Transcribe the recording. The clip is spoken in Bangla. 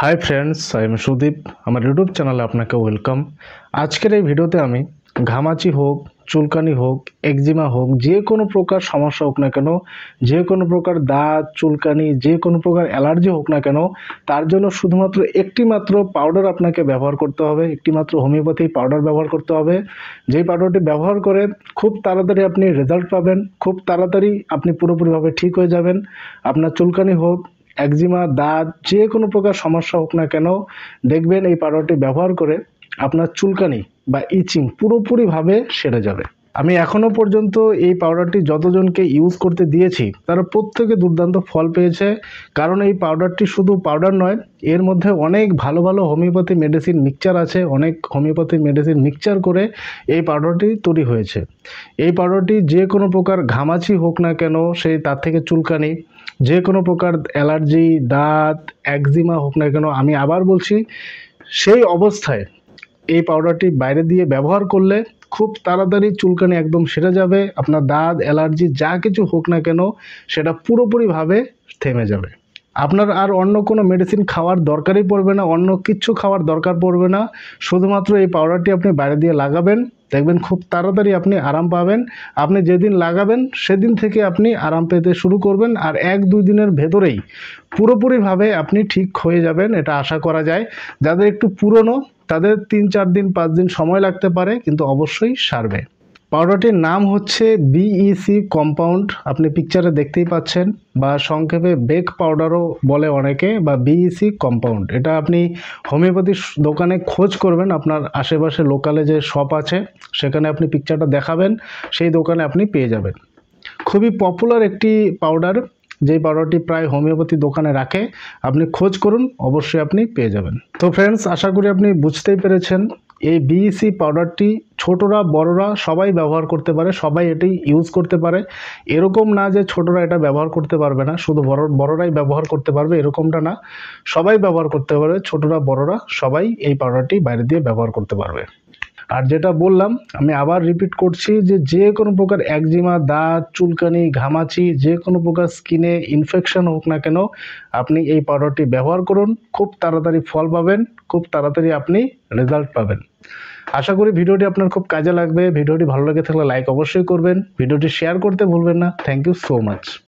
হাই ফ্রেন্ডস আই সুদীপ আমার ইউটিউব চ্যানেলে আপনাকে ওয়েলকাম আজকের এই ভিডিওতে আমি ঘামাচি হোক চুলকানি হোক একজিমা হোক যে কোনো প্রকার সমস্যা হোক না কেন যে কোনো প্রকার দাঁত চুলকানি যে কোনো প্রকার অ্যালার্জি হোক না কেন তার জন্য শুধুমাত্র একটি মাত্র পাউডার আপনাকে ব্যবহার করতে হবে একটি মাত্র হোমিওপ্যাথি পাউডার ব্যবহার করতে হবে যেই পাউডারটি ব্যবহার করে খুব তাড়াতাড়ি আপনি রেজাল্ট পাবেন খুব তাড়াতাড়ি আপনি পুরোপুরিভাবে ঠিক হয়ে যাবেন আপনার চুলকানি হোক একজিমা দাঁত যে কোনো প্রকার সমস্যা হোক না কেন দেখবেন এই পাউডারটি ব্যবহার করে আপনার চুলকানি বা ইচিং পুরোপুরিভাবে সেরে যাবে আমি এখনও পর্যন্ত এই পাউডারটি যতজনকে ইউজ করতে দিয়েছি তারা প্রত্যেকে দুর্দান্ত ফল পেয়েছে কারণ এই পাউডারটি শুধু পাউডার নয় এর মধ্যে অনেক ভালো ভালো হোমিওপ্যাথি মেডিসিন মিক্সচার আছে অনেক হোমিওপ্যাথি মেডিসিন মিক্সচার করে এই পাউডারটি তৈরি হয়েছে এই পাউডারটি যে কোনো প্রকার ঘামাচি হোক না কেন সেই তার থেকে চুলকানি যে কোনো প্রকার অ্যালার্জি দাঁত একজিমা হোক না কেন আমি আবার বলছি সেই অবস্থায় এই পাউডারটি বাইরে দিয়ে ব্যবহার করলে খুব তাড়াতাড়ি চুলকানি একদম সেরে যাবে আপনার দাঁত অ্যালার্জি যা কিছু হোক না কেন সেটা পুরোপুরিভাবে থেমে যাবে আপনার আর অন্য কোনো মেডিসিন খাওয়ার দরকারই পড়বে না অন্য কিছু খাওয়ার দরকার পড়বে না শুধুমাত্র এই পাউডারটি আপনি বাইরে দিয়ে লাগাবেন দেখবেন খুব তাড়াতাড়ি আপনি আরাম পাবেন আপনি যেদিন লাগাবেন সেদিন থেকে আপনি আরাম পেতে শুরু করবেন আর এক দুই দিনের ভেতরেই পুরোপুরিভাবে আপনি ঠিক হয়ে যাবেন এটা আশা করা যায় যাদের একটু পুরনো তাদের তিন চার দিন পাঁচ দিন সময় লাগতে পারে কিন্তু অবশ্যই সারবে পাউডারটির নাম হচ্ছে বিইসি কম্পাউন্ড e আপনি পিকচারে দেখতেই পাচ্ছেন বা সংক্ষেপে বেক পাউডারও বলে অনেকে বা বিইসি কম্পাউন্ড e এটা আপনি হোমিওপ্যাথি দোকানে খোঁজ করবেন আপনার আশেপাশে লোকালে যে শপ আছে সেখানে আপনি পিকচারটা দেখাবেন সেই দোকানে আপনি পেয়ে যাবেন খুবই পপুলার একটি পাউডার যেই পাউডারটি প্রায় হোমিওপ্যাথি দোকানে রাখে আপনি খোঁজ করুন অবশ্যই আপনি পেয়ে যাবেন তো ফ্রেন্ডস আশা করি আপনি বুঝতেই পেরেছেন এই বিইসি পাউডারটি e ছোটরা বড়রা সবাই ব্যবহার করতে পারে সবাই এটি ইউজ করতে পারে এরকম না যে ছোটরা এটা ব্যবহার করতে পারবে না শুধু বড় বড়রাই ব্যবহার করতে পারবে এরকমটা না সবাই ব্যবহার করতে পারবে ছোটরা বড়রা সবাই এই পাউডারটি বাইরে দিয়ে ব্যবহার করতে পারবে আর যেটা বললাম আমি আবার রিপিট করছি যে যে কোনো প্রকার একজিমা দাঁত চুলকানি ঘামাচি যে কোনো প্রকার স্কিনে ইনফেকশন হোক না কেন আপনি এই পাউডারটি ব্যবহার করুন খুব তাড়াতাড়ি ফল পাবেন খুব তাড়াতাড়ি আপনি রেজাল্ট পাবেন আশা করি ভিডিওটি আপনার খুব কাজে লাগবে ভিডিওটি ভালো লেগে থাকলে লাইক অবশ্যই করবেন ভিডিওটি শেয়ার করতে ভুলবেন না থ্যাংক ইউ সো মাচ